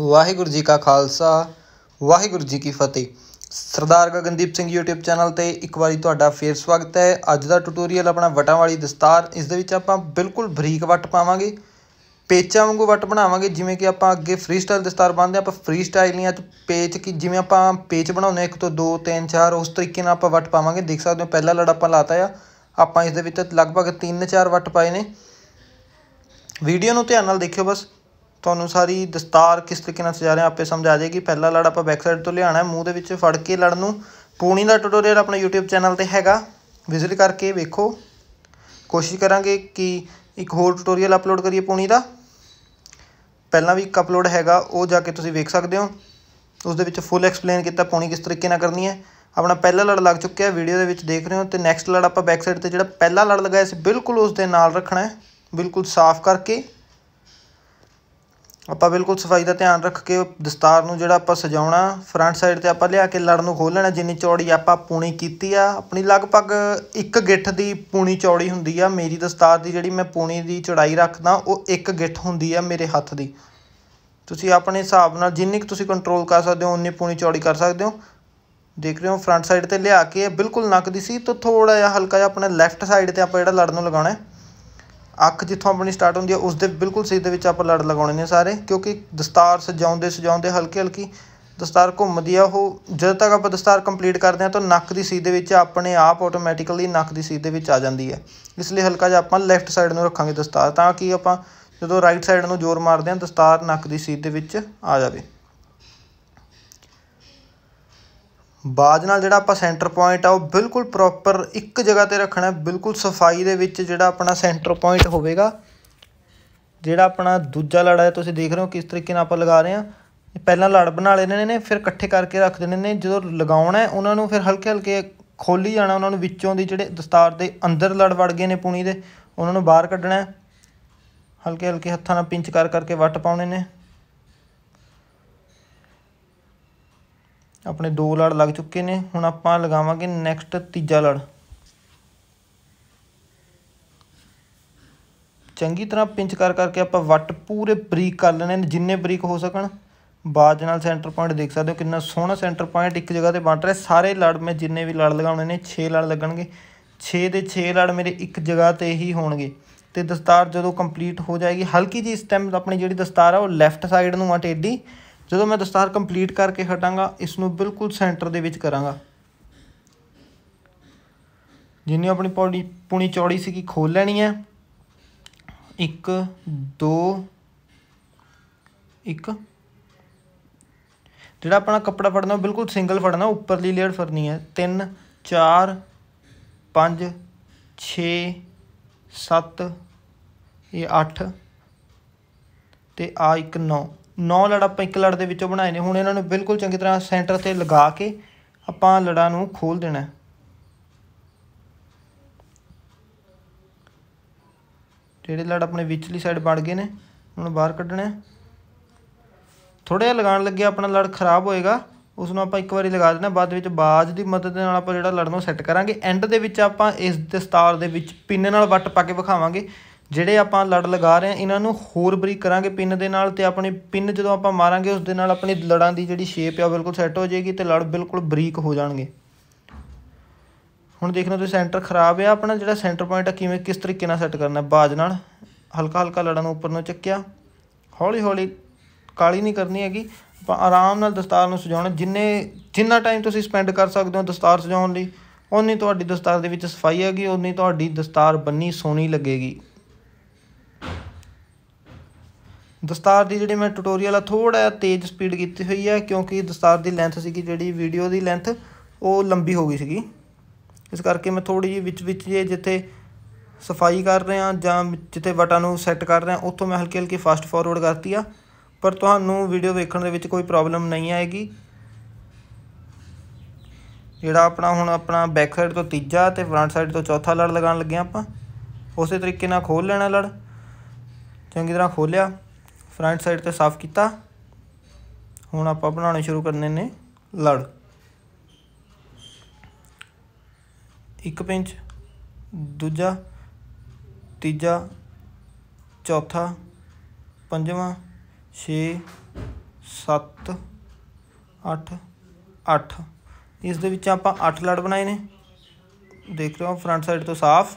ਵਾਹਿਗੁਰੂ ਜੀ ਕਾ ਖਾਲਸਾ ਵਾਹਿਗੁਰੂ ਜੀ ਕੀ ਫਤਿਹ ਸਰਦਾਰ ਗਗਨਦੀਪ ਸਿੰਘ YouTube ਚੈਨਲ ਤੇ ਇੱਕ ਵਾਰੀ ਤੁਹਾਡਾ ਫੇਰ ਸਵਾਗਤ ਹੈ ਅੱਜ ਦਾ ਟਿਊਟੋਰੀਅਲ ਆਪਣਾ ਵਟਾਂ ਵਾਲੀ ਦਸਤਾਰ ਇਸ ਦੇ ਵਿੱਚ ਆਪਾਂ ਬਿਲਕੁਲ ਬਰੀਕ ਵਟ ਪਾਵਾਂਗੇ ਪੇਚਾਂ ਵਾਂਗੂ ਵਟ ਬਣਾਵਾਂਗੇ ਜਿਵੇਂ ਕਿ ਆਪਾਂ ਅੱਗੇ ਫ੍ਰੀ ਸਟਾਈਲ ਦਸਤਾਰ ਬੰਨਦੇ ਆਪਾਂ ਫ੍ਰੀ ਸਟਾਈਲ ਨਹੀਂ ਆ ਤੇ ਪੇਚ ਕੀ ਜਿਵੇਂ ਆਪਾਂ ਪੇਚ ਬਣਾਉਂਦੇ ਇੱਕ ਤੋਂ 2 3 4 ਉਸ ਤਰੀਕੇ ਨਾਲ ਆਪਾਂ ਵਟ ਪਾਵਾਂਗੇ ਦੇਖ ਸਕਦੇ ਹੋ ਪਹਿਲਾ ਲੜ ਆਪਾਂ ਲਾਤਾ ਆ ਆਪਾਂ ਇਸ ਦੇ ਵਿੱਚ ਲਗਭਗ 3-4 ਵਟ ਪਾਏ ਨੇ ਵੀਡੀਓ ਨੂੰ ਧਿਆਨ ਨਾਲ ਦੇਖਿਓ ਬਸ ਤੁਹਾਨੂੰ ਸਾਰੀ ਦਸਤਾਰ ਕਿਸ ਤਰੀਕੇ ਨਾਲ ਸਜਾ ਰਹੇ ਆਪੇ ਸਮਝ ਆ ਜਾਏਗੀ ਪਹਿਲਾ ਲੜ ਆਪਾਂ ਬੈਕ ਸਾਈਡ ਤੋਂ ਲਿਆਣਾ ਮੂੰਹ ਦੇ ਵਿੱਚ ਫੜ ਕੇ ਲੜ ਨੂੰ ਪੂਣੀ ਦਾ ਟਿਊਟੋਰੀਅਲ ਆਪਣੇ YouTube ਚੈਨਲ ਤੇ ਹੈਗਾ ਵਿਜ਼ਿਟ ਕਰਕੇ ਵੇਖੋ ਕੋਸ਼ਿਸ਼ ਕਰਾਂਗੇ ਕਿ ਇੱਕ ਹੋਰ ਟਿਊਟੋਰੀਅਲ ਅਪਲੋਡ ਕਰੀਏ ਪੂਣੀ ਦਾ ਪਹਿਲਾਂ ਵੀ ਇੱਕ ਅਪਲੋਡ ਹੈਗਾ ਉਹ ਜਾ ਕੇ ਤੁਸੀਂ ਵੇਖ ਸਕਦੇ ਹੋ ਉਸ ਦੇ ਵਿੱਚ ਫੁੱਲ ਐਕਸਪਲੇਨ ਕੀਤਾ ਪੂਣੀ ਕਿਸ ਤਰੀਕੇ ਨਾਲ ਕਰਨੀ ਹੈ ਆਪਣਾ ਪਹਿਲਾ ਲੜ ਲੱਗ ਚੁੱਕਿਆ ਹੈ ਵੀਡੀਓ ਦੇ ਵਿੱਚ ਦੇਖ ਰਹੇ ਹੋ ਤੇ ਨੈਕਸਟ ਲੜ ਆਪਾਂ ਬੈਕ ਸਾਈਡ ਤੇ ਜਿਹੜਾ ਪਹਿਲਾ ਲੜ ਲਗਾਇਆ ਸੀ ਬਿਲਕੁਲ ਉਸ ਦੇ ਨਾਲ ਰੱਖਣਾ ਹੈ ਬਿਲਕੁਲ ਸਾਫ਼ ਕਰਕੇ ਆਪਾਂ ਬਿਲਕੁਲ ਸਫਾਈ ਦਾ ਧਿਆਨ ਰੱਖ ਕੇ ਦਸਤਾਰ ਨੂੰ ਜਿਹੜਾ ਆਪਾਂ ਸਜਾਉਣਾ ਫਰੰਟ ਸਾਈਡ ਤੇ ਆਪਾਂ ਲਿਆ ਕੇ ਲੜ ਨੂੰ ਖੋਲ ਲੈਣਾ ਜਿੰਨੀ ਚੌੜੀ ਆਪਾਂ ਪੂਣੀ ਕੀਤੀ ਆ ਆਪਣੀ ਲਗਭਗ ਇੱਕ ਗਿੱਠ ਦੀ ਪੂਣੀ ਚੌੜੀ ਹੁੰਦੀ ਆ ਮੇਰੀ ਦਸਤਾਰ ਦੀ ਜਿਹੜੀ ਮੈਂ ਪੂਣੀ ਦੀ ਚੌੜਾਈ ਰੱਖਦਾ ਉਹ ਇੱਕ ਗਿੱਠ ਹੁੰਦੀ ਆ ਮੇਰੇ ਹੱਥ ਦੀ ਤੁਸੀਂ ਆਪਣੇ ਹਿਸਾਬ ਨਾਲ ਜਿੰਨੀ ਕੁ ਤੁਸੀਂ ਕੰਟਰੋਲ ਕਰ ਸਕਦੇ ਹੋ ਉਨੀ ਪੂਣੀ ਚੌੜੀ ਕਰ ਸਕਦੇ ਹੋ ਦੇਖ ਰਹੇ ਹੋ ਫਰੰਟ ਸਾਈਡ ਤੇ ਲਿਆ ਕੇ ਬਿਲਕੁਲ ਨੱਕ ਦੀ ਸੀ ਤੋਂ ਥੋੜਾ ਜਿਹਾ ਹਲਕਾ ਜਿਹਾ ਆਪਣੇ ਲੈਫਟ ਸਾਈਡ ਤੇ ਆਪਾਂ ਜਿਹੜਾ ਲੜ ਨੂੰ ਲਗਾਉਣਾ ਹੈ ਅੱਖ ਜਿੱਥੋਂ ਆਪਣੀ ਸਟਾਰਟ ਹੁੰਦੀ ਹੈ ਉਸ ਦੇ ਬਿਲਕੁਲ ਸਿੱਧੇ ਵਿੱਚ ਆਪਾਂ ਲੜ ਲਗਾਉਣੇ ਨੇ ਸਾਰੇ ਕਿਉਂਕਿ ਦਸਤਾਰ ਸਜਾਉਂਦੇ ਸਜਾਉਂਦੇ ਹਲਕੀ ਹਲਕੀ ਦਸਤਾਰ ਘੁੰਮਦੀ ਆ ਉਹ ਜਦ ਤੱਕ ਆਪਾਂ ਦਸਤਾਰ ਕੰਪਲੀਟ ਕਰਦੇ ਆ ਤਾਂ ਨੱਕ ਦੀ ਸੀਧ ਦੇ ਵਿੱਚ ਆਪਣੇ ਆਪ ਆਟੋਮੈਟਿਕਲੀ ਨੱਕ ਦੀ ਸੀਧ ਦੇ ਵਿੱਚ ਆ ਜਾਂਦੀ ਹੈ ਇਸ ਲਈ ਹਲਕਾ ਜਿਹਾ ਆਪਾਂ ਲੈਫਟ ਸਾਈਡ ਨੂੰ ਰੱਖਾਂਗੇ ਦਸਤਾਰ ਤਾਂ ਕਿ ਆਪਾਂ ਜਦੋਂ ਰਾਈਟ ਸਾਈਡ ਨੂੰ ਜ਼ੋਰ ਮਾਰਦੇ ਆ ਦਸਤਾਰ ਨੱਕ ਦੀ ਸੀਧ ਦੇ ਵਿੱਚ ਆ ਜਾਵੇ ਬਾਜ ਨਾਲ ਜਿਹੜਾ ਆਪਾਂ ਸੈਂਟਰ ਪੁਆਇੰਟ ਆ ਉਹ ਬਿਲਕੁਲ ਪ੍ਰੋਪਰ ਇੱਕ ਜਗ੍ਹਾ ਤੇ ਰੱਖਣਾ ਬਿਲਕੁਲ ਸਫਾਈ ਦੇ ਵਿੱਚ ਜਿਹੜਾ ਆਪਣਾ ਸੈਂਟਰ ਪੁਆਇੰਟ ਹੋਵੇਗਾ ਜਿਹੜਾ ਆਪਣਾ ਦੂਜਾ ਲੜਾ ਹੈ ਤੁਸੀਂ ਦੇਖ ਰਹੇ ਹੋ ਕਿਸ ਤਰੀਕੇ ਨਾਲ ਆਪਾਂ ਲਗਾ ਰਹੇ ਹਾਂ ਪਹਿਲਾਂ ਲੜ ਬਣਾ ਲੈਣੇ ਨੇ ਫਿਰ ਇਕੱਠੇ ਕਰਕੇ ਰੱਖ ਦੇਣੇ ਨੇ ਜਦੋਂ ਲਗਾਉਣਾ ਉਹਨਾਂ ਨੂੰ ਫਿਰ ਹਲਕੇ ਹਲਕੇ ਖੋਲੀ ਜਾਣਾ ਉਹਨਾਂ ਨੂੰ ਵਿੱਚੋਂ ਦੀ ਜਿਹੜੇ ਦਸਤਾਰ ਦੇ ਅੰਦਰ ਲੜ ਵੜ ਗਏ ਨੇ ਪੂਣੀ ਦੇ ਉਹਨਾਂ ਨੂੰ ਬਾਹਰ ਕੱਢਣਾ ਹਲਕੇ ਹਲਕੇ ਹੱਥਾਂ ਨਾਲ ਪਿੰਚ ਕਰ ਕਰਕੇ ਵੱਟ ਪਾਉਣੇ ਨੇ ਆਪਣੇ ਦੋ ਲੜ ਲੱਗ ਚੁੱਕੇ ਨੇ ਹੁਣ ਆਪਾਂ ਲਗਾਵਾਂਗੇ ਨੈਕਸਟ ਤੀਜਾ ਲੜ ਚੰਗੀ ਤਰ੍ਹਾਂ ਪਿੰਚ ਕਰ ਕਰਕੇ ਆਪਾਂ ਵੱਟ ਪੂਰੇ ਬਰੀਕ ਕਰ ਲੈਣੇ ਨੇ ਜਿੰਨੇ ਬਰੀਕ ਹੋ ਸਕਣ ਬਾਜ ਨਾਲ ਸੈਂਟਰ ਪੁਆਇੰਟ ਦੇਖ ਸਕਦੇ ਹੋ ਕਿੰਨਾ ਸੋਹਣਾ ਸੈਂਟਰ ਪੁਆਇੰਟ ਇੱਕ ਜਗ੍ਹਾ ਤੇ ਬਣ ਰਿਹਾ ਸਾਰੇ ਲੜ ਮੈਂ ਜਿੰਨੇ ਵੀ ਲੜ ਲਗਾਉਣੇ ਨੇ 6 ਲੜ ਲੱਗਣਗੇ 6 ਦੇ 6 ਲੜ ਮੇਰੇ ਇੱਕ ਜਗ੍ਹਾ ਤੇ ਹੀ ਹੋਣਗੇ ਤੇ ਦਸਤਾਰ ਜਦੋਂ ਕੰਪਲੀਟ ਹੋ ਜਾਏਗੀ ਹਲਕੀ ਜੀ ਇਸ ਟਾਈਮ ਆਪਣੀ ਜਿਹੜੀ ਦਸਤਾਰ ਆ ਉਹ ਲੈਫਟ ਸਾਈਡ ਨੂੰ ਆ ਟੇਡੀ ਜਦੋਂ ਮੈਂ ਦਸਤਾਰ ਕੰਪਲੀਟ ਕਰਕੇ ਹਟਾਂਗਾ ਇਸ ਨੂੰ ਬਿਲਕੁਲ ਸੈਂਟਰ ਦੇ ਵਿੱਚ ਕਰਾਂਗਾ ਜਿੰਨੀ ਆਪਣੀ ਪੌੜੀ ਪੂਣੀ ਚੌੜੀ ਸੀ ਖੋਲ ਲੈਣੀ ਹੈ 1 2 1 ਜਿਹੜਾ ਆਪਣਾ ਕੱਪੜਾ ਫੜਨਾ ਉਹ ਬਿਲਕੁਲ ਸਿੰਗਲ ਫੜਨਾ ਉੱਪਰਲੀ ਲੇਅਰ ਫੜਨੀ ਹੈ 3 4 5 6 7 ਇਹ 8 ਤੇ ਆ ਇੱਕ 9 9 ਲੜ ਆਪਾਂ ਇੱਕ ਲੜ ਦੇ ਵਿੱਚੋਂ ਬਣਾਏ ਨੇ ਹੁਣ ਇਹਨਾਂ ਨੂੰ ਬਿਲਕੁਲ ਚੰਗੀ ਤਰ੍ਹਾਂ ਸੈਂਟਰ ਤੇ ਲਗਾ ਕੇ ਆਪਾਂ ਲੜਾ ਨੂੰ ਖੋਲ ਦੇਣਾ ਜਿਹੜੇ ਲੜ ਆਪਣੇ ਵਿਚਲੀ ਸਾਈਡ ਬਣ ਗਏ ਨੇ ਉਹਨਾਂ ਨੂੰ ਬਾਹਰ ਕੱਢਣਾ ਥੋੜਾ ਜਿਹਾ ਲਗਾਉਣ ਲੱਗੇ ਆਪਣਾ ਲੜ ਖਰਾਬ ਹੋਏਗਾ ਉਸ ਨੂੰ ਆਪਾਂ ਇੱਕ ਵਾਰੀ ਲਗਾ ਦੇਣਾ ਬਾਅਦ ਵਿੱਚ ਬਾਜ ਦੀ ਮਦਦ ਨਾਲ ਆਪਾਂ ਜਿਹੜਾ ਲੜ ਨੂੰ ਸੈੱਟ ਕਰਾਂਗੇ ਐਂਡ ਦੇ ਵਿੱਚ ਆਪਾਂ ਇਸ ਦਸਤਾਰ ਦੇ ਵਿੱਚ ਪਿੰਨ ਨਾਲ ਵੱਟ ਪਾ ਕੇ ਵਿਖਾਵਾਂਗੇ ਜਿਹੜੇ ਆਪਾਂ ਲੜ ਲਗਾ ਰਹੇ ਆ ਇਹਨਾਂ ਨੂੰ ਹੋਰ ਬਰੀਕ ਕਰਾਂਗੇ ਪਿੰਨ ਦੇ ਨਾਲ ਤੇ ਆਪਣੇ ਪਿੰਨ ਜਦੋਂ ਆਪਾਂ ਮਾਰਾਂਗੇ ਉਸ ਦੇ ਨਾਲ ਆਪਣੀ ਲੜਾਂ ਦੀ ਜਿਹੜੀ ਸ਼ੇਪ ਆ ਬਿਲਕੁਲ ਸੈੱਟ ਹੋ ਜਾਏਗੀ ਤੇ ਲੜ ਬਿਲਕੁਲ ਬਰੀਕ ਹੋ ਜਾਣਗੇ ਹੁਣ ਦੇਖਣਾ ਤੁਸੀਂ ਸੈਂਟਰ ਖਰਾਬ ਆ ਆਪਣਾ ਜਿਹੜਾ ਸੈਂਟਰ ਪੁਆਇੰਟ ਆ ਕਿਵੇਂ ਕਿਸ ਤਰੀਕੇ ਨਾਲ ਸੈੱਟ ਕਰਨਾ ਬਾਜ ਨਾਲ ਹਲਕਾ ਹਲਕਾ ਲੜਾਂ ਨੂੰ ਉੱਪਰ ਨੂੰ ਚੱਕਿਆ ਹੌਲੀ ਹੌਲੀ ਕਾਲੀ ਨਹੀਂ ਕਰਨੀ ਹੈਗੀ ਆਪਾਂ ਆਰਾਮ ਨਾਲ ਦਸਤਾਰ ਨੂੰ ਸਜਾਉਣਾ ਜਿੰਨੇ ਜਿੰਨਾ ਟਾਈਮ ਤੁਸੀਂ ਸਪੈਂਡ ਕਰ ਸਕਦੇ ਹੋ ਦਸਤਾਰ ਸਜਾਉਣ ਲਈ ਉਨੀ ਤੁਹਾਡੀ ਦਸਤਾਰ ਦੇ ਵਿੱਚ ਸਫਾਈ ਹੈਗੀ ਉਨੀ ਤੁਹਾਡੀ ਦਸਤਾਰ ਬੰਨੀ ਸੋਹਣੀ ਲੱਗੇਗੀ ਦਸਤਾਰ ਦੀ ਜਿਹੜੀ ਮੈਂ ਟਿਊਟੋਰੀਅਲ ਆ ਥੋੜਾ ਤੇਜ਼ ਸਪੀਡ ਕੀਤੀ ਹੋਈ ਹੈ ਕਿਉਂਕਿ ਦਸਤਾਰ ਦੀ ਲੈਂਥ ਸੀਗੀ ਜਿਹੜੀ ਵੀਡੀਓ ਦੀ ਲੈਂਥ ਉਹ ਲੰਬੀ ਹੋ ਗਈ ਸੀਗੀ ਇਸ ਕਰਕੇ ਮੈਂ ਥੋੜੀ ਜਿਹੀ ਵਿੱਚ ਵਿੱਚ ਜੇ ਜਿੱਥੇ ਸਫਾਈ ਕਰ ਰਹੇ ਆ ਜਾਂ ਜਿੱਥੇ ਵਟਾਂ ਨੂੰ ਸੈੱਟ ਕਰ ਰਹੇ ਆ ਉੱਥੋਂ ਮੈਂ ਹਲਕੇ ਹਲਕੇ ਫਾਸਟ ਫਾਰਵਰਡ ਕਰਤੀ ਆ ਪਰ ਤੁਹਾਨੂੰ ਵੀਡੀਓ ਵੇਖਣ ਦੇ ਵਿੱਚ ਕੋਈ ਪ੍ਰੋਬਲਮ ਨਹੀਂ ਆਏਗੀ ਜਿਹੜਾ ਆਪਣਾ ਹੁਣ ਆਪਣਾ ਬੈਕ ਸਾਈਡ ਤੋਂ ਤੀਜਾ ਤੇ ਫਰੰਟ ਸਾਈਡ ਤੋਂ ਚੌਥਾ ਲੜ ਲਗਾਉਣ ਲੱਗੇ ਆਪਾਂ ਉਸੇ ਤਰੀਕੇ ਨਾਲ ਖੋਲ ਲੈਣਾ ਲੜ ਚੰਗੀ ਤਰ੍ਹਾਂ ਖੋਲਿਆ ਫਰੰਟ ਸਾਈਡ ਤੇ ਸਾਫ਼ ਕੀਤਾ ਹੁਣ ਆਪਾਂ ਬਣਾਉਣੇ ਸ਼ੁਰੂ ਕਰਨੇ ਨੇ ਲੜ ਇੱਕ ਪਿੰਚ ਦੂਜਾ ਤੀਜਾ ਚੌਥਾ ਪੰਜਵਾਂ 6 7 8 8 ਇਸ ਦੇ ਵਿੱਚ ਆਪਾਂ 8 ਲੜ ਬਣਾਏ ਨੇ ਦੇਖ ਰਹੇ ਹੋ ਫਰੰਟ ਸਾਈਡ ਤੋਂ ਸਾਫ਼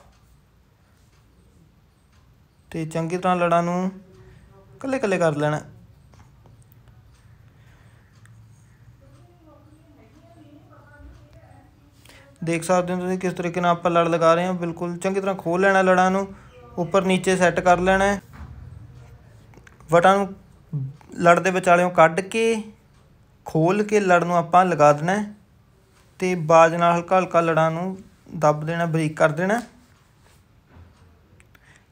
ਤੇ ਚੰਗੀ ਤਰ੍ਹਾਂ ਲੜਾਂ ਨੂੰ ਕੱਲੇ ਕੱਲੇ ਕਰ ਲੈਣਾ ਦੇਖ ਸਕਦੇ ਹੋ ਤੁਸੀਂ ਕਿਸ ਤਰੀਕੇ ਨਾਲ ਆਪਾਂ ਲੜ ਲਗਾ ਰਹੇ ਹਾਂ ਬਿਲਕੁਲ ਚੰਗੀ ਤਰ੍ਹਾਂ ਖੋਲ ਲੈਣਾ ਲੜਾਂ ਨੂੰ ਉੱਪਰ ਨੀਚੇ ਸੈੱਟ ਕਰ ਲੈਣਾ ਹੈ ਵਟਾਂ ਨੂੰ ਲੜ ਦੇ ਵਿਚਾਲਿਓਂ ਕੱਢ ਕੇ ਖੋਲ ਕੇ ਲੜ ਨੂੰ ਆਪਾਂ ਲਗਾ ਦੇਣਾ ਤੇ ਬਾਜ ਨਾਲ ਹਲਕਾ ਹਲਕਾ ਲੜਾਂ ਨੂੰ ਦੱਬ ਦੇਣਾ ਬਰੀਕ ਕਰ ਦੇਣਾ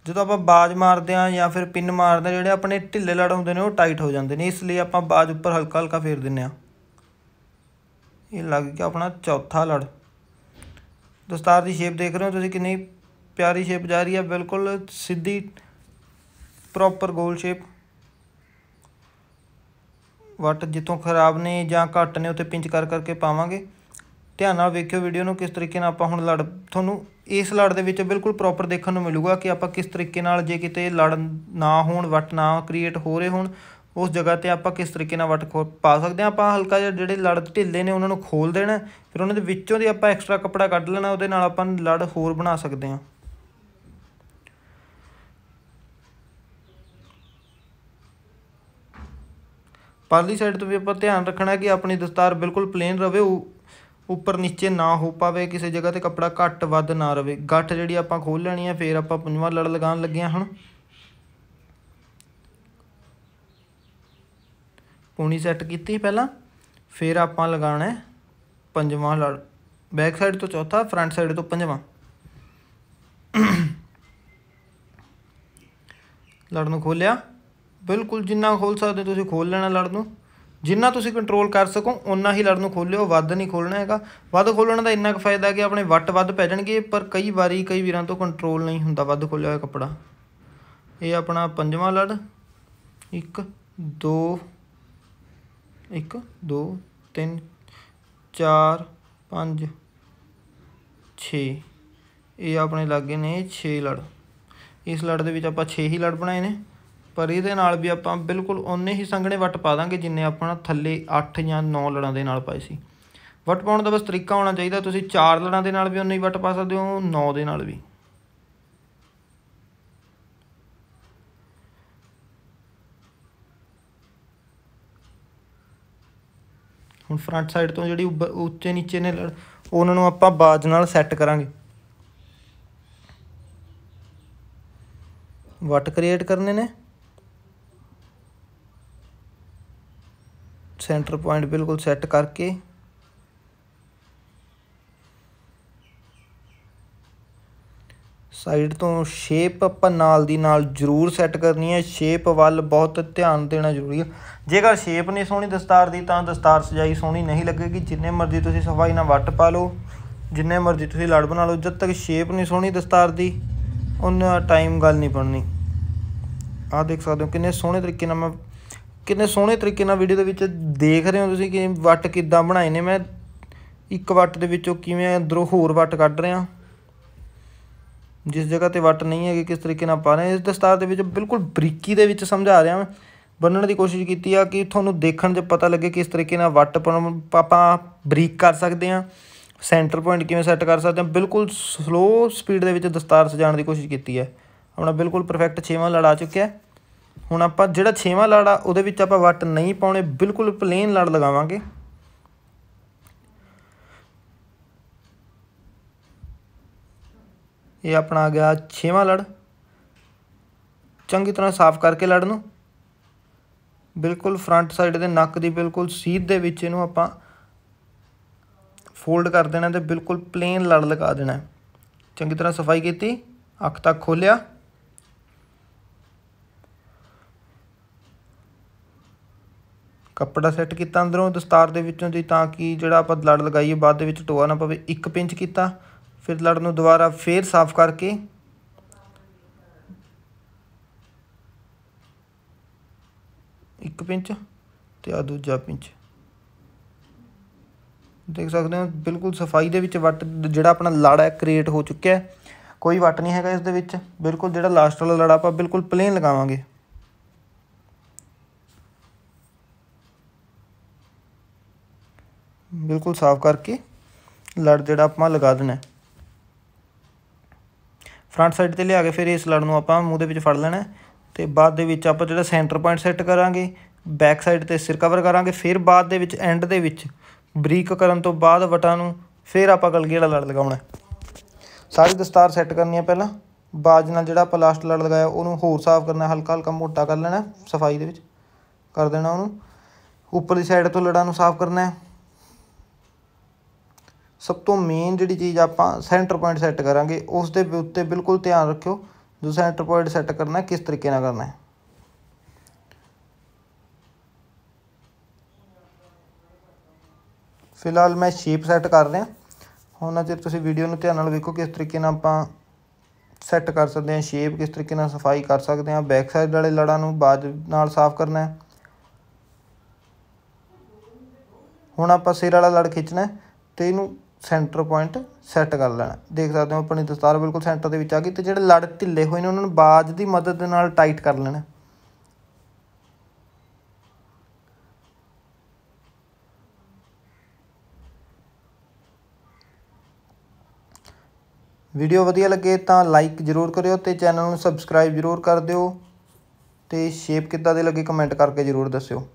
ਜਦੋਂ ਆਪਾਂ ਬਾਜ ਮਾਰਦੇ ਆ ਜਾਂ ਫਿਰ ਪਿੰਨ ਮਾਰਦੇ ਜਿਹੜੇ ਆਪਣੇ ਢਿੱਲੇ ਲੜ ਹੁੰਦੇ ਨੇ ਉਹ ਟਾਈਟ ਹੋ ਜਾਂਦੇ ਨੇ ਇਸ ਲਈ ਆਪਾਂ ਬਾਜ ਉੱਪਰ ਹਲਕਾ ਹਲਕਾ ਫੇਰ ਦਿੰਨੇ ਆ ਇਹ ਲੱਗ ਗਿਆ ਆਪਣਾ ਚੌਥਾ ਲੜ ਦਸਤਾਰ ਦੀ ਸ਼ੇਪ ਦੇਖ ਰਹੇ ਹੋ ਤੁਸੀਂ ਕਿੰਨੀ ਪਿਆਰੀ ਸ਼ੇਪ ਜਾ ਰਹੀ ਹੈ ਬਿਲਕੁਲ ਸਿੱਧੀ ਪ੍ਰੋਪਰ ਗੋਲ ਸ਼ੇਪ ਵਟ ਜਿੱਥੋਂ ਖਰਾਬ ਨੇ ਜਾਂ ਘੱਟ ਨੇ ਉੱਤੇ ਪਿੰਚ ਕਰ ਕਰਕੇ ਪਾਵਾਂਗੇ ਧਿਆਨ ਨਾਲ ਵੇਖਿਓ ਵੀਡੀਓ ਨੂੰ ਕਿਸ ਤਰੀਕੇ ਨਾਲ ਆਪਾਂ ਹੁਣ ਲੜ ਤੁਹਾਨੂੰ ਇਸ ਲੜ ਦੇ ਵਿੱਚ ਬਿਲਕੁਲ ਪ੍ਰੋਪਰ ਦੇਖਣ ਨੂੰ ਮਿਲੂਗਾ ਕਿ ਆਪਾਂ ਕਿਸ ਤਰੀਕੇ ਨਾਲ ਜੇ ਕਿਤੇ ਲੜ ਨਾ ਹੋਣ ਵਟ ਨਾ ਕ੍ਰੀਏਟ ਹੋ ਰਹੇ ਹੋਣ ਉਸ ਜਗ੍ਹਾ ਤੇ ਆਪਾਂ ਕਿਸ ਤਰੀਕੇ ਨਾਲ ਵਟ ਪਾ ਸਕਦੇ ਆ ਆਪਾਂ ਹਲਕਾ ਜਿਹਾ ਜਿਹੜੇ ਲੜ ਢਿੱਲੇ ਨੇ ਉਹਨਾਂ ਨੂੰ ਖੋਲ ਦੇਣਾ ਫਿਰ ਉਹਨਾਂ ਦੇ ਵਿੱਚੋਂ ਦੀ ਆਪਾਂ ਐਕਸਟਰਾ ਕੱਪੜਾ ਕੱਢ ਲੈਣਾ ਉਹਦੇ ਨਾਲ ਆਪਾਂ ਲੜ ਹੋਰ ਬਣਾ ਸਕਦੇ ਆ ਪਰਲੀ ਸਾਈਡ ਤੋਂ ਵੀ ਆਪਾਂ ਧਿਆਨ ਰੱਖਣਾ ਕਿ ਆਪਣੀ ਦਸਤਾਰ ਬਿਲਕੁਲ ਪਲੇਨ ਰਵੇ ਉੱਪਰ ਨੀਚੇ ਨਾ ਹੋ ਪਾਵੇ ਕਿਸੇ ਜਗ੍ਹਾ ਤੇ ਕੱਪੜਾ ਘੱਟ ਵੱਧ ਨਾ ਰਵੇ ਗੱਠ ਜਿਹੜੀ ਆਪਾਂ ਖੋਲ ਲੈਣੀ ਆ ਫੇਰ ਆਪਾਂ ਪੰਜਵਾਂ ਲੜ ਲਗਾਉਣ ਲੱਗੇ ਹਾਂ ਪੂਣੀ ਸੈੱਟ ਕੀਤੀ ਪਹਿਲਾਂ ਫੇਰ ਆਪਾਂ ਲਗਾਉਣਾ ਪੰਜਵਾਂ ਲੜ ਬੈਕ ਸਾਈਡ ਤੋਂ ਚੌਥਾ ਫਰੰਟ ਸਾਈਡ ਤੋਂ ਪੰਜਵਾਂ ਲੜ ਨੂੰ ਖੋਲਿਆ ਬਿਲਕੁਲ ਜਿੰਨਾ ਖੋਲ ਸਕਦੇ ਤੁਸੀਂ ਖੋਲ ਲੈਣਾ ਲੜ ਨੂੰ ਜਿੰਨਾ ਤੁਸੀਂ ਕੰਟਰੋਲ ਕਰ ਸਕੋ ਉਨਾ ਹੀ ਲੜ ਨੂੰ ਖੋਲਿਓ ਵੱਧ ਨਹੀਂ ਖੋਲਣਾ ਹੈਗਾ ਵੱਧ ਖੋਲਣ ਦਾ ਇੰਨਾ ਕੁ ਫਾਇਦਾ ਕਿ ਆਪਣੇ ਵੱਟ ਵੱਧ ਪੈ ਜਾਣਗੇ ਪਰ ਕਈ ਵਾਰੀ ਕਈ ਵੀਰਾਂ ਤੋਂ ਕੰਟਰੋਲ ਨਹੀਂ ਹੁੰਦਾ ਵੱਧ ਖੋਲਿਆ ਹੋਇਆ ਕੱਪੜਾ ਇਹ ਆਪਣਾ ਪੰਜਵਾਂ ਲੜ 1 2 1 2 3 4 5 6 ਇਹ ਆਪਣੇ ਲੱਗੇ ਨੇ 6 ਲੜ ਇਸ ਲੜ ਦੇ ਵਿੱਚ ਆਪਾਂ 6 ਹੀ ਲੜ ਬਣਾਏ ਨੇ ਪਰ ਇਹਦੇ ਨਾਲ ਵੀ ਆਪਾਂ ਬਿਲਕੁਲ ਓਨੇ ਹੀ ਸੰਘਣੇ ਵੱਟ ਪਾ ਦਾਂਗੇ ਜਿੰਨੇ ਆਪਣਾ ਥੱਲੇ 8 ਜਾਂ 9 ਲੜਾਂ ਦੇ ਨਾਲ ਪਾਏ ਸੀ ਵੱਟ ਪਾਉਣ ਦਾ ਬਸ ਤਰੀਕਾ ਹੋਣਾ ਚਾਹੀਦਾ ਤੁਸੀਂ 4 ਲੜਾਂ ਦੇ ਨਾਲ ਵੀ ਓਨੇ ਹੀ ਵੱਟ ਪਾ ਸਕਦੇ ਹੋ 9 ਦੇ ਨਾਲ ਵੀ ਹੁਣ ਫਰੰਟ ਸਾਈਡ ਤੋਂ ਜਿਹੜੀ ਉੱਚੇ ਨੀਚੇ ਨੇ ਉਹਨਾਂ ਨੂੰ ਆਪਾਂ ਬਾਜ ਨਾਲ ਸੈੱਟ ਕਰਾਂਗੇ ਵਟ ਕ੍ਰੀਏਟ ਕਰਨੇ ਨੇ ਸੈਂਟਰ ਪੁਆਇੰਟ ਬਿਲਕੁਲ ਸੈੱਟ ਕਰਕੇ ਸਾਈਡ ਤੋਂ ਸ਼ੇਪ ਆਪਾਂ ਨਾਲ ਦੀ ਨਾਲ ਜ਼ਰੂਰ ਸੈੱਟ ਕਰਨੀ ਹੈ ਸ਼ੇਪ ਵੱਲ ਬਹੁਤ ਧਿਆਨ ਦੇਣਾ ਜ਼ਰੂਰੀ ਹੈ ਜੇਕਰ ਸ਼ੇਪ ਨਹੀਂ ਸੋਹਣੀ ਦਸਤਾਰ ਦੀ ਤਾਂ ਦਸਤਾਰ ਸਜਾਈ ਸੋਹਣੀ ਨਹੀਂ ਲੱਗੇਗੀ ਜਿੰਨੇ ਮਰਜ਼ੀ ਤੁਸੀਂ ਸਫਾਈ ਨਾਲ ਵੱਟ ਪਾ ਲਓ ਜਿੰਨੇ ਮਰਜ਼ੀ ਤੁਸੀਂ ਲੜ ਬਣਾ ਲਓ ਜਦ ਤੱਕ ਸ਼ੇਪ ਨਹੀਂ ਸੋਹਣੀ ਦਸਤਾਰ ਦੀ ਉਹਨਾਂ ਟਾਈਮ ਗੱਲ ਨਹੀਂ ਬਣਨੀ ਆਹ ਦੇਖ ਸਕਦੇ ਹੋ ਕਿੰਨੇ ਸੋਹਣੇ ਤਰੀਕੇ ਨਾਲ ਮੈਂ ਕਿੰਨੇ ਸੋਹਣੇ ਤਰੀਕੇ ਨਾਲ ਵੀਡੀਓ ਦੇ ਵਿੱਚ ਦੇਖ ਰਹੇ ਹੋ ਤੁਸੀਂ ਕਿ ਵੱਟ ਕਿੱਦਾਂ ਬਣਾਏ ਨੇ ਮੈਂ ਇੱਕ ਵੱਟ ਦੇ ਵਿੱਚੋਂ ਕਿਵੇਂ ਅੰਦਰੋਂ ਹੋਰ ਵੱਟ ਕੱਢ ਰਿਹਾ ਜਿਸ ਜਗ੍ਹਾ ਤੇ ਵੱਟ ਨਹੀਂ ਹੈਗੇ ਕਿਸ ਤਰੀਕੇ ਨਾਲ ਪਾ ਰਹੇ ਇਸ ਦਸਤਾਰ ਦੇ ਵਿੱਚ ਬਿਲਕੁਲ ਬਰੀਕੀ ਦੇ ਵਿੱਚ ਸਮਝਾ ਰਿਹਾ ਮੈਂ ਬੰਨਣ ਦੀ ਕੋਸ਼ਿਸ਼ ਕੀਤੀ ਆ ਕਿ ਤੁਹਾਨੂੰ ਦੇਖਣ 'ਚ ਪਤਾ ਲੱਗੇ ਕਿਸ ਤਰੀਕੇ ਨਾਲ ਵੱਟ ਆਪਾਂ ਬਰੀਕ ਕਰ ਸਕਦੇ ਆ ਸੈਂਟਰ ਪੁਆਇੰਟ ਕਿਵੇਂ ਸੈੱਟ ਕਰ ਸਕਦੇ ਆ ਬਿਲਕੁਲ ਸਲੋ ਸਪੀਡ ਦੇ ਵਿੱਚ ਦਸਤਾਰ ਸਜਾਉਣ ਦੀ ਕੋਸ਼ਿਸ਼ ਕੀਤੀ ਹੈ ਆਪਣਾ ਬਿਲਕੁਲ ਪਰਫੈਕਟ 6ਵਾਂ ਲੜਾ ਚੁੱਕਿਆ ਹੁਣ ਆਪਾਂ ਜਿਹੜਾ 6ਵਾਂ ਲੜ ਆ ਉਹਦੇ ਵਿੱਚ ਆਪਾਂ ਵੱਟ ਨਹੀਂ ਪਾਉਣੇ ਬਿਲਕੁਲ ਪਲੇਨ ਲੜ ਲਗਾਵਾਂਗੇ ਇਹ ਆਪਣਾ ਆ ਗਿਆ 6ਵਾਂ ਲੜ ਚੰਗੀ ਤਰ੍ਹਾਂ ਸਾਫ਼ ਕਰਕੇ ਲੜ ਨੂੰ ਬਿਲਕੁਲ ਫਰੰਟ ਸਾਈਡ ਦੇ ਨੱਕ ਦੀ ਬਿਲਕੁਲ ਸੀਧ ਦੇ ਵਿੱਚ ਇਹਨੂੰ ਆਪਾਂ ਫੋਲਡ ਕਰ ਦੇਣਾ ਤੇ ਬਿਲਕੁਲ ਪਲੇਨ ਲੜ ਲਗਾ ਦੇਣਾ ਚੰਗੀ ਤਰ੍ਹਾਂ ਸਫਾਈ ਕੀਤੀ ਅੱਖ ਤੱਕ ਖੋਲਿਆ ਕੱਪੜਾ ਸੈੱਟ ਕੀਤਾ ਅੰਦਰੋਂ ਦਸਤਾਰ ਦੇ ਵਿੱਚੋਂ ਦੀ ਤਾਂ ਕਿ ਜਿਹੜਾ ਆਪਾਂ ਲੜ ਲਗਾਈਏ ਬਾਅਦ ਦੇ ਵਿੱਚ ਟੋਆ ਨਾ ਪਵੇ ਇੱਕ ਪਿੰਚ ਕੀਤਾ ਫਿਰ ਲੜ ਨੂੰ ਦੁਬਾਰਾ ਫੇਰ ਸਾਫ਼ ਕਰਕੇ ਇੱਕ ਪਿੰਚ ਤੇ ਆ ਦੂਜਾ ਪਿੰਚ ਦੇਖ ਸਕਦੇ ਹੋ ਬਿਲਕੁਲ ਸਫਾਈ ਦੇ ਵਿੱਚ ਵੱਟ ਜਿਹੜਾ ਆਪਣਾ ਹੈ ਕ੍ਰੀਏਟ ਹੋ ਚੁੱਕਿਆ ਕੋਈ ਵੱਟ ਨਹੀਂ ਹੈਗਾ ਇਸ ਦੇ ਵਿੱਚ ਬਿਲਕੁਲ ਜਿਹੜਾ ਲਾਸਟ ਵਾਲਾ ਲੜਾ ਆਪਾਂ ਬਿਲਕੁਲ ਪਲੇਨ ਲਗਾਵਾਂਗੇ ਬਿਲਕੁਲ ਸਾਫ਼ ਕਰਕੇ ਲੜ ਜਿਹੜਾ ਆਪਾਂ ਲਗਾ ਦੇਣਾ ਫਰੰਟ ਸਾਈਡ ਤੇ ਲਿਆ ਕੇ ਫਿਰ ਇਸ ਲੜ ਨੂੰ ਆਪਾਂ ਮੂੰਹ ਦੇ ਵਿੱਚ ਫੜ ਲੈਣਾ ਤੇ ਬਾਅਦ ਦੇ ਵਿੱਚ ਆਪਾਂ ਜਿਹੜਾ ਸੈਂਟਰ ਪੁਆਇੰਟ ਸੈੱਟ ਕਰਾਂਗੇ ਬੈਕ ਸਾਈਡ ਤੇ ਸਿਰ ਕਵਰ ਕਰਾਂਗੇ ਫਿਰ ਬਾਅਦ ਦੇ ਵਿੱਚ ਐਂਡ ਦੇ ਵਿੱਚ ਬਰੀਕ ਕਰਨ ਤੋਂ ਬਾਅਦ ਵਟਾਂ ਨੂੰ ਫਿਰ ਆਪਾਂ ਗਲਗੀ ਵਾਲਾ ਲੜ ਲਗਾਉਣਾ ਸਾਰੀ ਦਸਤਾਰ ਸੈੱਟ ਕਰਨੀ ਹੈ ਪਹਿਲਾਂ ਬਾਜ ਨਾਲ ਜਿਹੜਾ ਆਪਾਂ ਲਾਸਟ ਲੜ ਲਗਾਇਆ ਉਹਨੂੰ ਹੋਰ ਸਾਫ਼ ਕਰਨਾ ਹਲਕਾ ਹਲਕਾ ਮੋਟਾ ਕਰ ਲੈਣਾ ਸਫਾਈ ਦੇ ਵਿੱਚ ਕਰ ਦੇਣਾ ਉਹਨੂੰ ਉੱਪਰਲੀ ਸਾਈਡ ਤੋਂ ਲੜਾਂ ਨੂੰ ਸਾਫ਼ ਕਰਨਾ ਹੈ ਸਭ ਤੋਂ ਮੇਨ ਜਿਹੜੀ ਚੀਜ਼ ਆਪਾਂ ਸੈਂਟਰ ਪੁਆਇੰਟ ਸੈੱਟ ਕਰਾਂਗੇ ਉਸ ਦੇ ਉੱਤੇ ਬਿਲਕੁਲ ਧਿਆਨ ਰੱਖਿਓ ਜੋ ਸੈਂਟਰ ਪੁਆਇੰਟ ਸੈੱਟ ਕਰਨਾ ਕਿਸ ਤਰੀਕੇ ਨਾਲ ਕਰਨਾ ਹੈ ਫਿਲਹਾਲ ਮੈਂ ਸ਼ੇਪ ਸੈੱਟ ਕਰ ਰਿਹਾ ਹੁਣ ਅਜੇ ਤੁਸੀਂ ਵੀਡੀਓ ਨੂੰ ਧਿਆਨ ਨਾਲ ਵੇਖੋ ਕਿਸ ਤਰੀਕੇ ਨਾਲ ਆਪਾਂ ਸੈੱਟ ਕਰ ਸਕਦੇ ਹਾਂ ਸ਼ੇਪ ਕਿਸ ਤਰੀਕੇ ਨਾਲ ਸਫਾਈ ਕਰ ਸਕਦੇ ਹਾਂ ਬੈਕ ਸਾਈਡ ਵਾਲੇ ਲੜਾਂ ਨੂੰ ਬਾਅਦ ਨਾਲ ਸਾਫ਼ ਕਰਨਾ ਹੈ ਹੁਣ ਆਪਾਂ ਸਿਰ ਵਾਲਾ ਲੜ ਖਿੱਚਣਾ ਤੇ ਇਹਨੂੰ ਸੈਂਟਰ ਪੁਆਇੰਟ ਸੈੱਟ ਕਰ ਲੈਣਾ ਦੇਖ ਸਕਦੇ ਹੋ ਆਪਣੀ ਦਸਤਾਰ ਬਿਲਕੁਲ ਸੈਂਟਰ ਦੇ ਵਿੱਚ ਆ ਗਈ ਤੇ ਜਿਹੜੇ ਲੜ ਢਿੱਲੇ ਹੋਏ ਨੇ ਉਹਨਾਂ ਨੂੰ ਬਾਜ ਦੀ ਮਦਦ ਨਾਲ ਟਾਈਟ ਕਰ ਲੈਣਾ ਵੀਡੀਓ ਵਧੀਆ ਲੱਗੇ ਤਾਂ ਲਾਈਕ ਜ਼ਰੂਰ ਕਰਿਓ ਤੇ ਚੈਨਲ ਨੂੰ ਸਬਸਕ੍ਰਾਈਬ ਜ਼ਰੂਰ ਕਰ ਦਿਓ ਤੇ ਸ਼ੇਪ ਕਿੱਦਾਂ ਦੇ ਲੱਗੇ ਕਮੈਂਟ ਕਰਕੇ ਜ਼ਰੂਰ ਦੱਸਿਓ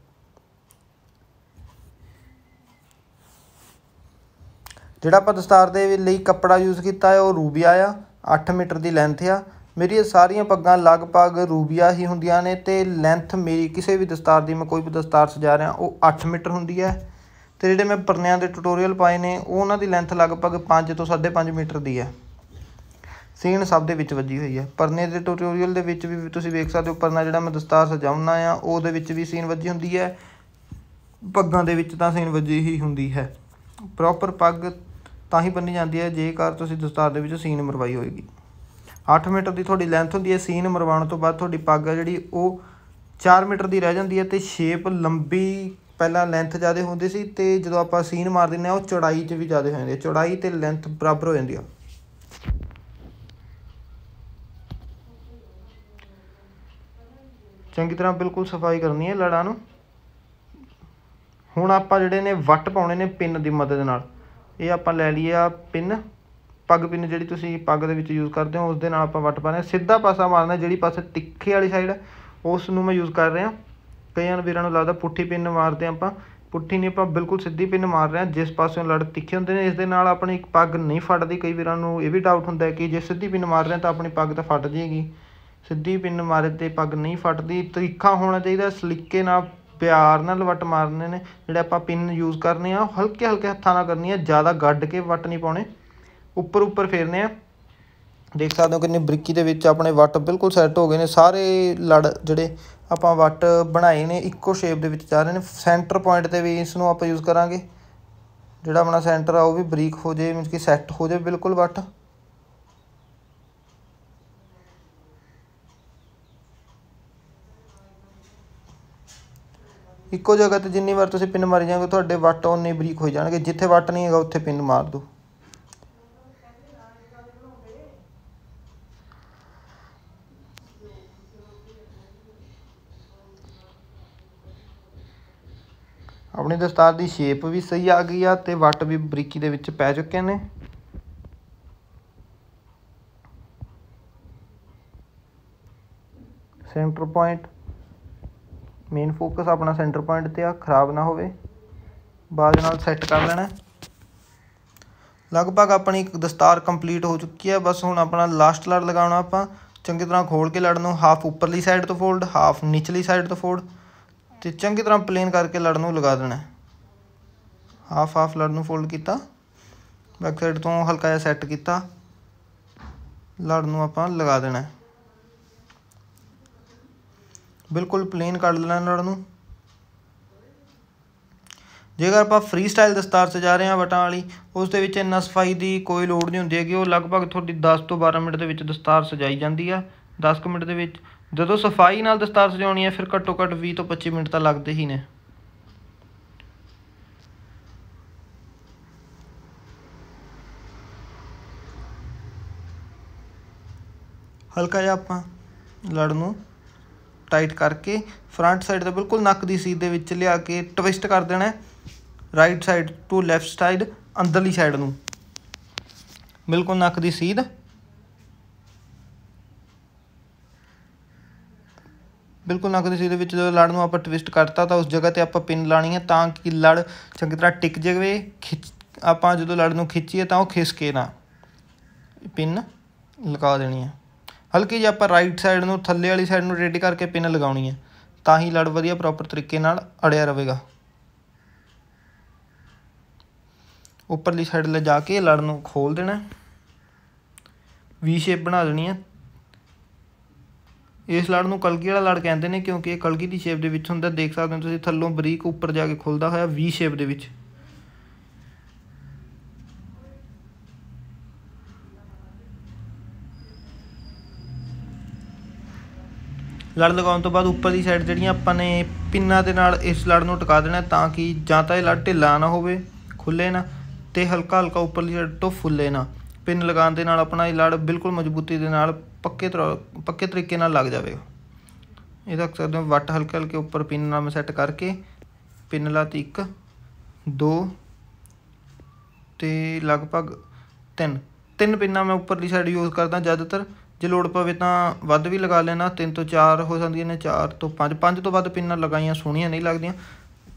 ਜਿਹੜਾ ਆਪਾਂ ਦਸਤਾਰ ਦੇ ਲਈ ਕੱਪੜਾ ਯੂਜ਼ ਕੀਤਾ ਹੈ ਉਹ ਰੂਬੀਆ ਆ 8 ਮੀਟਰ ਦੀ ਲੈਂਥ ਆ ਮੇਰੀ ਸਾਰੀਆਂ ਪੱਗਾਂ ਲਗਭਗ ਰੂਬੀਆ ਹੀ ਹੁੰਦੀਆਂ ਨੇ ਤੇ ਲੈਂਥ ਮੇਰੀ ਕਿਸੇ ਵੀ ਦਸਤਾਰ ਦੀ ਮੈਂ ਕੋਈ ਵੀ ਦਸਤਾਰ ਸਜਾ ਰਿਹਾ ਉਹ 8 ਮੀਟਰ ਹੁੰਦੀ ਹੈ ਤੇ ਜਿਹੜੇ ਮੈਂ ਪਰਨਿਆਂ ਦੇ ਟਿਊਟੋਰੀਅਲ ਪਾਏ ਨੇ ਉਹ ਉਹਨਾਂ ਦੀ ਲੈਂਥ ਲਗਭਗ 5 ਤੋਂ 5.5 ਮੀਟਰ ਦੀ ਹੈ ਸੀਨ ਸਭ ਦੇ ਵਿੱਚ ਵੱਜੀ ਹੋਈ ਹੈ ਪਰਨੇ ਦੇ ਟਿਊਟੋਰੀਅਲ ਦੇ ਵਿੱਚ ਵੀ ਤੁਸੀਂ ਵੇਖ ਸਕਦੇ ਹੋ ਪਰਨਾ ਜਿਹੜਾ ਮੈਂ ਦਸਤਾਰ ਸਜਾਉਣਾ ਆ ਉਹਦੇ ਵਿੱਚ ਵੀ ਸੀਨ ਵੱਜੀ ਹੁੰਦੀ ਹੈ ਪੱਗਾਂ ਦੇ ਵਿੱਚ ਤਾਂ ਸੀਨ ਵੱਜੀ ਹੀ ਹੁੰਦੀ ਹੈ ਪ੍ਰੋਪਰ ਪੱਗ ਤਾਂ ਹੀ ਬੰਨੀ ਜਾਂਦੀ ਹੈ ਜੇਕਰ ਤੁਸੀਂ ਦਸਤਾਰ ਦੇ ਵਿੱਚ ਸੀਨ ਮਰਵਾਈ ਹੋਏਗੀ 8 ਮੀਟਰ ਦੀ ਤੁਹਾਡੀ ਲੈਂਥ ਹੁੰਦੀ ਹੈ ਸੀਨ ਮਰਵਾਉਣ ਤੋਂ ਬਾਅਦ ਤੁਹਾਡੀ ਪੱਗ ਜਿਹੜੀ ਉਹ 4 ਮੀਟਰ ਦੀ ਰਹਿ ਜਾਂਦੀ ਹੈ ਤੇ ਸ਼ੇਪ ਲੰਬੀ ਪਹਿਲਾਂ ਲੈਂਥ ਜ਼ਿਆਦਾ ਹੁੰਦੀ ਸੀ ਤੇ ਜਦੋਂ ਆਪਾਂ ਸੀਨ ਮਾਰ ਦਿੰਨੇ ਆ ਉਹ ਚੌੜਾਈ 'ਚ ਵੀ ਜ਼ਿਆਦਾ ਹੋ ਜਾਂਦੀ ਹੈ ਚੌੜਾਈ ਤੇ ਲੈਂਥ ਬਰਾਬਰ ਹੋ ਜਾਂਦੀ ਆ ਚੰਗੀ ਤਰ੍ਹਾਂ ਬਿਲਕੁਲ ਸਫਾਈ ਕਰਨੀ ਹੈ ਲੜਾ ਨੂੰ ਹੁਣ ਆਪਾਂ ਜਿਹੜੇ ਨੇ ਵੱਟ ਪਾਉਣੇ ਨੇ ਪਿੰਨ ਦੀ ਮਦਦ ਨਾਲ ਇਹ ਆਪਾਂ ਲੈ ਲਈ ਆ ਪਿੰਨ ਪੱਗ ਪਿੰਨ ਜਿਹੜੀ ਤੁਸੀਂ ਪੱਗ ਦੇ ਵਿੱਚ ਯੂਜ਼ ਕਰਦੇ ਹੋ ਉਸ ਦੇ ਨਾਲ ਆਪਾਂ ਵੱਟ ਪਾ ਰਹੇ ਹਾਂ ਸਿੱਧਾ ਪਾਸਾ ਮਾਰਨਾ ਜਿਹੜੀ ਪਾਸੇ ਤਿੱਖੇ ਵਾਲੀ ਸਾਈਡ ਉਸ ਨੂੰ ਮੈਂ ਯੂਜ਼ ਕਰ ਰਿਹਾ ਕਈਆਂ ਵੀਰਾਂ ਨੂੰ ਲੱਗਦਾ ਪੁੱਠੀ ਪਿੰਨ ਮਾਰਦੇ ਆਪਾਂ ਪੁੱਠੀ ਨਹੀਂ ਆਪਾਂ ਬਿਲਕੁਲ ਸਿੱਧੀ ਪਿੰਨ ਮਾਰ ਰਹੇ ਹਾਂ ਜਿਸ ਪਾਸੇ ਲੜ ਤਿੱਖੇ ਹੁੰਦੇ ਨੇ ਇਸ ਦੇ ਨਾਲ ਆਪਣੀ ਪੱਗ ਨਹੀਂ ਫਟਦੀ ਕਈ ਵੀਰਾਂ ਨੂੰ ਇਹ ਵੀ ਡਾਊਟ ਹੁੰਦਾ ਹੈ ਕਿ ਜੇ ਸਿੱਧੀ ਪਿੰਨ ਮਾਰ ਰਿਹਾ ਤਾਂ ਆਪਣੀ ਪੱਗ ਤਾਂ ਫਟ ਜਾਏਗੀ ਸਿੱਧੀ ਪਿੰਨ ਮਾਰੇ ਤੇ ਪੱਗ ਨਹੀਂ ਫਟਦੀ ਤਰੀਕਾ ਹੋਣਾ ਚਾਹੀਦਾ ਸਲੀਕੇ ਨਾਲ ਪਿਆਰ ਨਾਲ ਵੱਟ ਮਾਰਨੇ ਨੇ ਜਿਹੜੇ ਆਪਾਂ ਪਿੰਨ ਯੂਜ਼ ਕਰਨੇ ਆ ਹਲਕੇ ਹਲਕੇ ਹੱਥਾਂ ਨਾਲ ਕਰਨੀ ਆ ਜ਼ਿਆਦਾ ਗੱਡ ਕੇ ਵੱਟ ਨਹੀਂ ਪਾਉਣੇ ਉੱਪਰ ਉੱਪਰ ਫੇਰਨੇ ਆ ਦੇਖ ਸਕਦੇ ਹੋ ਕਿੰਨੇ ਬਰੀਕੀ ਦੇ ਵਿੱਚ ਆਪਣੇ ਵੱਟ ਬਿਲਕੁਲ ਸੈੱਟ ਹੋ ਗਏ ਨੇ ਸਾਰੇ ਲੜ ਜਿਹੜੇ ਆਪਾਂ ਵੱਟ ਬਣਾਏ ਨੇ ਇੱਕੋ ਸ਼ੇਪ ਦੇ ਵਿੱਚ ਜਾ ਰਹੇ ਨੇ ਸੈਂਟਰ ਪੁਆਇੰਟ ਤੇ ਵੀ ਇਸ ਨੂੰ ਆਪਾਂ ਯੂਜ਼ ਕਰਾਂਗੇ ਜਿਹੜਾ ਆਪਣਾ ਸੈਂਟਰ ਆ ਉਹ ਵੀ ਬਰੀਕ ਹੋ ਜੇ ਮੀਨਸ ਕਿ ਸੈੱਟ ਹੋ ਜੇ ਬਿਲਕੁਲ ਵੱਟ ਇੱਕੋ ਜਗ੍ਹਾ ਤੇ ਜਿੰਨੀ ਵਾਰ ਤੁਸੀਂ ਪਿੰਨ ਮਾਰੀ ਜਾਓਗੇ ਤੁਹਾਡੇ ਵੱਟ ਉਨੇ ਬਰੀਕ ਹੋ ਜਾਣਗੇ ਜਿੱਥੇ ਵੱਟ ਨਹੀਂ ਹੈਗਾ ਉੱਥੇ ਪਿੰਨ ਮਾਰ ਦਿਓ ਆਪਣੀ ਦਸਤਾਰ ਦੀ ਸ਼ੇਪ ਵੀ ਸਹੀ ਆ ਗਈ ਆ ਤੇ ਵੱਟ ਵੀ ਬਰੀਕੀ ਦੇ ਵਿੱਚ ਪੈ ਚੁੱਕੇ ਨੇ ਸੈਂਟਰ ਪੁਆਇੰਟ ਮੇਨ ਫੋਕਸ ਆਪਣਾ ਸੈਂਟਰ ਪੁਆਇੰਟ ਤੇ ਆ ਖਰਾਬ ਨਾ ਹੋਵੇ ਬਾਅਦ ਨਾਲ ਸੈੱਟ ਕਰ ਲੈਣਾ ਲਗਭਗ ਆਪਣੀ ਦਸਤਾਰ ਕੰਪਲੀਟ ਹੋ ਚੁੱਕੀ ਹੈ ਬਸ ਹੁਣ ਆਪਣਾ ਲਾਸਟ ਲੜ ਲਗਾਉਣਾ ਆਪਾਂ ਚੰਗੀ ਤਰ੍ਹਾਂ ਖੋਲ ਕੇ ਲੜ ਨੂੰ ਹਾਫ ਉੱਪਰਲੀ ਸਾਈਡ ਤੋਂ ਫੋਲਡ ਹਾਫ ਨੀਚਲੀ ਸਾਈਡ ਤੋਂ ਫੋਲਡ ਤੇ ਚੰਗੀ ਤਰ੍ਹਾਂ ਪਲੇਨ ਕਰਕੇ ਲੜ ਨੂੰ ਲਗਾ ਦੇਣਾ ਹਾਫ ਹਾਫ ਲੜ ਨੂੰ ਫੋਲਡ ਕੀਤਾ ਬੈਕ ਸਾਈਡ ਤੋਂ ਹਲਕਾ ਜਿਹਾ ਸੈੱਟ ਕੀਤਾ ਲੜ ਨੂੰ ਆਪਾਂ ਲਗਾ ਦੇਣਾ ਬਿਲਕੁਲ ਪਲੇਨ ਕੱਢ ਲੈਣਾ ਇਹਨਾਂ ਨੂੰ ਜੇਕਰ ਆਪਾਂ ਫ੍ਰੀ ਸਟਾਈਲ ਦਸਤਾਰ ਸਜਾ ਰਹੇ ਹਾਂ ਵਟਾਂ ਵਾਲੀ ਉਸ ਦੇ ਵਿੱਚ ਇੰਨਾ ਸਫਾਈ ਦੀ ਕੋਈ ਲੋੜ ਨਹੀਂ ਹੁੰਦੀ ਕਿ ਉਹ ਲਗਭਗ ਤੁਹਾਡੀ 10 ਤੋਂ 12 ਮਿੰਟ ਦੇ ਵਿੱਚ ਦਸਤਾਰ ਸਜਾਈ ਜਾਂਦੀ ਆ 10 ਮਿੰਟ ਦੇ ਵਿੱਚ ਜਦੋਂ ਸਫਾਈ ਨਾਲ ਦਸਤਾਰ ਸਜਾਉਣੀ ਹੈ ਫਿਰ ਘੱਟੋ ਘੱਟ 20 ਤੋਂ 25 ਮਿੰਟ ਤਾਂ ਲੱਗਦੇ ਹੀ ਨੇ ਹਲਕਾ ਜਿਹਾ ਆਪਾਂ ਲੜ ਨੂੰ ਟਾਈਟ ਕਰਕੇ ਫਰੰਟ ਸਾਈਡ ਦਾ ਬਿਲਕੁਲ ਨੱਕ ਦੀ ਸੀਧ ਦੇ ਵਿੱਚ ਲਿਆ ਕੇ ਟਵਿਸਟ ਕਰ ਦੇਣਾ right side to left side ਅੰਦਰਲੀ ਸਾਈਡ ਨੂੰ ਬਿਲਕੁਲ ਨੱਕ ਦੀ ਸੀਧ ਬਿਲਕੁਲ ਨੱਕ ਦੀ ਸੀਧ ਵਿੱਚ ਜਦੋਂ ਲੜ ਨੂੰ ਆਪਾਂ ਟਵਿਸਟ ਕਰਤਾ ਤਾਂ ਉਸ ਜਗ੍ਹਾ ਤੇ ਆਪਾਂ ਪਿੰਨ ਲਾਣੀ ਹੈ ਤਾਂ ਕਿ ਲੜ ਚੰਗੀ ਤਰ੍ਹਾਂ ਟਿਕ ਜਾਵੇ ਖਿੱਚ ਆਪਾਂ ਜਦੋਂ ਲੜ ਨੂੰ ਖਿੱਚੀਏ ਤਾਂ ਉਹ ਖਿਸਕੇ ਨਾ ਪਿੰਨ ਲਗਾ ਦੇਣੀ ਹੈ ਹਲਕੀ ਜਿਹਾ ਆਪਾਂ ਰਾਈਟ ਸਾਈਡ ਨੂੰ ਥੱਲੇ ਵਾਲੀ ਸਾਈਡ ਨੂੰ ਰੇਡ ਕਰਕੇ ਪਿੰਨ ਲਗਾਉਣੀ ਹੈ ਤਾਂ ਹੀ ਲੜ ਵਧੀਆ ਪ੍ਰੋਪਰ ਤਰੀਕੇ ਨਾਲ ਅੜਿਆ ਰਹੇਗਾ ਉੱਪਰਲੀ ਸਾਈਡ ਲੈ ਜਾ ਕੇ ਲੜ ਨੂੰ ਖੋਲ ਦੇਣਾ ਵੀ ਸ਼ੇਪ ਬਣਾ ਦੇਣੀ ਹੈ ਇਸ ਲੜ ਨੂੰ ਕਲਗੀ ਵਾਲਾ ਲੜ ਕਹਿੰਦੇ ਨੇ ਕਿਉਂਕਿ ਇਹ ਕਲਗੀ ਦੀ ਸ਼ੇਪ ਦੇ ਵਿੱਚ ਹੁੰਦਾ ਦੇਖ ਸਕਦੇ ਹੋ ਤੁਸੀਂ ਥੱਲੋਂ ਬਰੀਕ ਉੱਪਰ ਜਾ ਕੇ ਖੁੱਲਦਾ ਹੋਇਆ ਵੀ ਸ਼ੇਪ ਦੇ ਵਿੱਚ ਲੜ ਲਗਾਉਣ ਤੋਂ ਬਾਅਦ ਉੱਪਰ ਦੀ ਸਾਈਡ ਜਿਹੜੀਆਂ ਆਪਾਂ ਨੇ ਪਿੰਨਾਂ ਦੇ ਨਾਲ ਇਸ ਲੜ ਨੂੰ ਟਿਕਾ ਦੇਣਾ ਤਾਂ ਕਿ ਜਾਂ ਤਾਂ ਇਹ ਲੜ ਢਿੱਲਾ ਨਾ ਹੋਵੇ ਖੁੱਲੇ ਨਾ ਤੇ ਹਲਕਾ ਹਲਕਾ ਉੱਪਰਲੀ ਸਾਈਡ ਤੋਂ ਫੁੱਲੇ ਨਾ ਪਿੰਨ ਲਗਾਉਣ ਦੇ ਨਾਲ ਆਪਣਾ ਇਹ ਲੜ ਬਿਲਕੁਲ ਮਜ਼ਬੂਤੀ ਦੇ ਨਾਲ ਪੱਕੇ ਪੱਕੇ ਤਰੀਕੇ ਨਾਲ ਲੱਗ ਜਾਵੇਗਾ ਇਹਦਾ ਸਕਦੇ ਹਾਂ ਵੱਟ ਹਲਕੇ ਹਲਕੇ ਉੱਪਰ ਪਿੰਨ ਨਾਲ ਮੈਂ ਸੈੱਟ ਕਰਕੇ ਪਿੰਨ ਲਾਤੀ 1 2 ਤੇ ਲਗਭਗ 3 ਤਿੰਨ ਪਿੰਨਾਂ ਮੈਂ ਉੱਪਰਲੀ ਸਾਈਡ ਯੂਜ਼ ਕਰਦਾ ਜ਼ਿਆਦਾਤਰ ਜੇ ਲੋੜ ਪਵੇ ਤਾਂ ਵੱਧ ਵੀ ਲਗਾ ਲੈਣਾ 3 ਤੋਂ 4 ਹੋ ਜਾਂਦੀਆਂ ਨੇ 4 ਤੋਂ 5 ਪੰਜ ਤੋਂ ਵੱਧ ਪਿੰਨਾਂ ਲਗਾਈਆਂ ਸੋਹਣੀਆਂ ਨਹੀਂ ਲੱਗਦੀਆਂ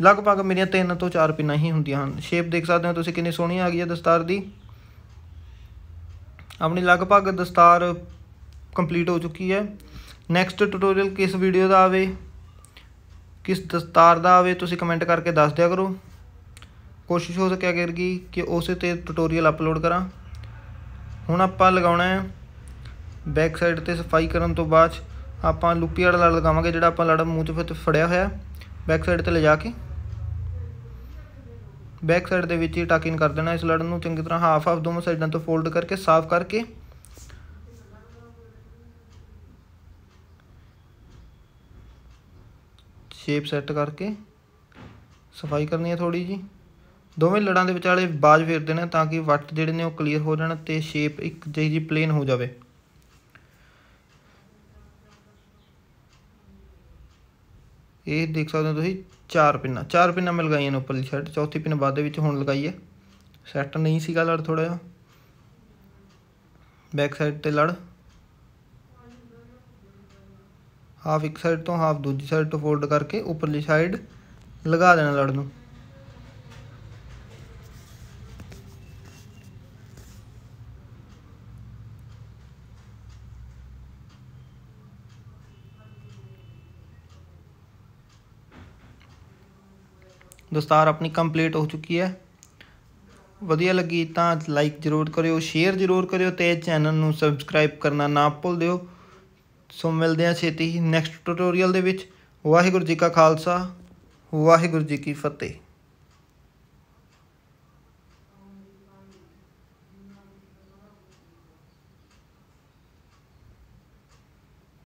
ਲਗਭਗ ਮੇਰੀਆਂ 3 ਤੋਂ 4 ਪਿੰਨਾਂ ਹੀ ਹੁੰਦੀਆਂ ਹਨ ਸ਼ੇਪ ਦੇਖ ਸਕਦੇ ਹੋ ਤੁਸੀਂ ਕਿੰਨੀ ਸੋਹਣੀ ਆ ਗਈ ਹੈ ਦਸਤਾਰ ਦੀ ਆਪਣੀ ਲਗਭਗ ਦਸਤਾਰ ਕੰਪਲੀਟ ਹੋ ਚੁੱਕੀ ਹੈ ਨੈਕਸਟ ਟਿਊਟੋਰੀਅਲ ਕਿਸ ਵੀਡੀਓ ਦਾ ਆਵੇ ਕਿਸ ਦਸਤਾਰ ਦਾ ਆਵੇ ਤੁਸੀਂ ਕਮੈਂਟ ਕਰਕੇ ਦੱਸ ਦਿਆ ਕਰੋ ਕੋਸ਼ਿਸ਼ ਹੋ ਸਕਿਆ ਕਰਗੀ ਕਿ ਉਸੇ ਤੇ ਟਿਊਟੋਰੀਅਲ ਅਪਲੋਡ ਕਰਾਂ ਹੁਣ ਆਪਾਂ ਲਗਾਉਣਾ ਹੈ ਬੈਕ ਸਾਈਡ ਤੇ ਸਫਾਈ ਕਰਨ ਤੋਂ ਬਾਅਦ ਆਪਾਂ ਲੁਪੀ ਵਾਲਾ ਲੜ ਲਗਾਵਾਂਗੇ ਜਿਹੜਾ ਆਪਾਂ ਲੜ ਮੂੰਹ 'ਚ ਫਿਰ ਫੜਿਆ ਹੋਇਆ ਬੈਕ ਸਾਈਡ ਤੇ ਲਿਜਾ ਕੇ ਬੈਕ ਸਾਈਡ ਦੇ ਵਿੱਚ ਹੀ ਟਾਕਿੰਗ ਇਨ ਕਰ ਦੇਣਾ ਇਸ ਲੜ ਨੂੰ ਚੰਗੀ ਤਰ੍ਹਾਂ ਹਾਫ ਹਾਫ ਦੋਵੇਂ ਸਾਈਡਾਂ ਤੋਂ ਫੋਲਡ ਕਰਕੇ ਸਾਫ਼ ਕਰਕੇ ਸ਼ੇਪ ਸੈੱਟ ਕਰਕੇ ਸਫਾਈ ਕਰਨੀ ਹੈ ਥੋੜੀ ਜੀ ਦੋਵੇਂ ਲੜਾਂ ਦੇ ਵਿਚਾਲੇ ਬਾਜ ਫੇਰ ਦੇਣਾ ਤਾਂ ਕਿ ਵੱਟ ਜਿਹੜੇ ਨੇ ਉਹ ਕਲੀਅਰ ਹੋ ਜਾਣ ਤੇ ਸ਼ੇਪ ਇੱਕ ਜਿਹੀ ਜੀ ਪਲੇਨ ਹੋ ਜਾਵੇ ਇਹ ਦੇਖ ਸਕਦੇ ਹੋ ਤੁਸੀਂ ਚਾਰ ਪਿੰਨਾਂ ਚਾਰ ਪਿੰਨਾਂ ਮਿਲ ਗਈਆਂ ਨੇ ਉੱਪਰਲੀ ਸ਼ਰਟ ਚੌਥੀ ਪਿੰਨ ਬਾਅਦ ਦੇ ਵਿੱਚ ਹੁਣ ਲਗਾਈ ਹੈ ਸੈੱਟ ਨਹੀਂ ਸੀਗਾ ਲੜ ਥੋੜਾ ਜਿਹਾ ਬੈਕ ਸਾਈਡ ਤੇ ਲੜ ਹਾਫ ਇੱਕ ਸਾਈਡ ਤੋਂ ਹਾਫ ਦੂਜੀ ਸਾਈਡ ਤੋਂ ਫੋਲਡ ਕਰਕੇ ਉੱਪਰਲੀ ਸਾਈਡ ਲਗਾ ਦੇਣਾ ਲੜ ਨੂੰ ਦਸਤਾਰ ਆਪਣੀ ਕੰਪਲੀਟ ਹੋ ਚੁੱਕੀ ਹੈ ਵਧੀਆ ਲੱਗੀ ਤਾਂ ਲਾਈਕ ਜ਼ਰੂਰ ਕਰਿਓ ਸ਼ੇਅਰ ਜ਼ਰੂਰ ਕਰਿਓ ਤੇ ਚੈਨਲ ਨੂੰ ਸਬਸਕ੍ਰਾਈਬ ਕਰਨਾ ਨਾ ਭੁੱਲ ਦਿਓ ਸੋ ਮਿਲਦੇ ਹਾਂ ਛੇਤੀ ਹੀ ਨੈਕਸਟ ਟਿਊਟੋਰੀਅਲ ਦੇ ਵਿੱਚ ਵਾਹਿਗੁਰੂ ਜੀ ਕਾ ਖਾਲਸਾ ਵਾਹਿਗੁਰੂ ਜੀ ਕੀ ਫਤਿਹ